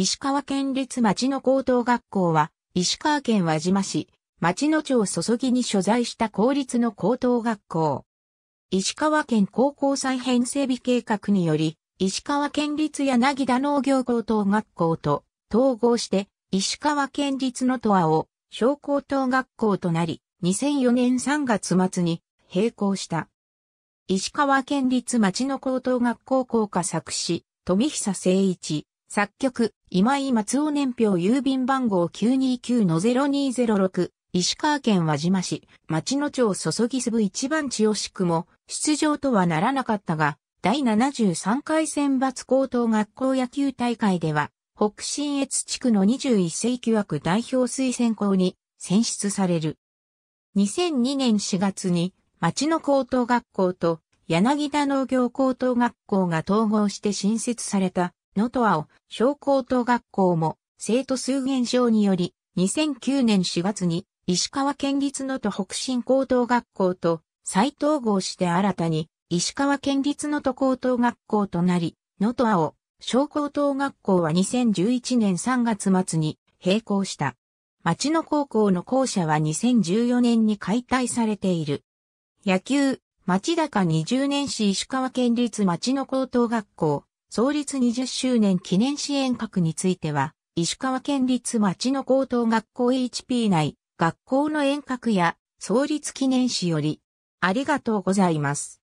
石川県立町の高等学校は、石川県輪島市、町野町注ぎに所在した公立の高等学校。石川県高校再編整備計画により、石川県立柳田農業高等学校と統合して、石川県立の都和を小高等学校となり、2004年3月末に閉行した。石川県立町の高等学校校歌作詞、富久誠一、作曲、今井松尾年表郵便番号929-0206、石川県輪島市、町野町注ぎすぶ一番地惜しくも、出場とはならなかったが、第73回選抜高等学校野球大会では、北信越地区の21世紀枠代表推薦校に選出される。2002年4月に、町野高等学校と柳田農業高等学校が統合して新設された能登青小高等学校も生徒数減少により、2009年4月に石川県立能登北新高等学校と再統合して新たに石川県立能登高等学校となり、能登青小高等学校は2011年3月末に閉校した。町の高校の校舎は2014年に解体されている。野球、町高20年市石川県立町の高等学校、創立20周年記念支援閣については、石川県立町の高等学校 HP 内、学校の遠隔や創立記念誌より、ありがとうございます。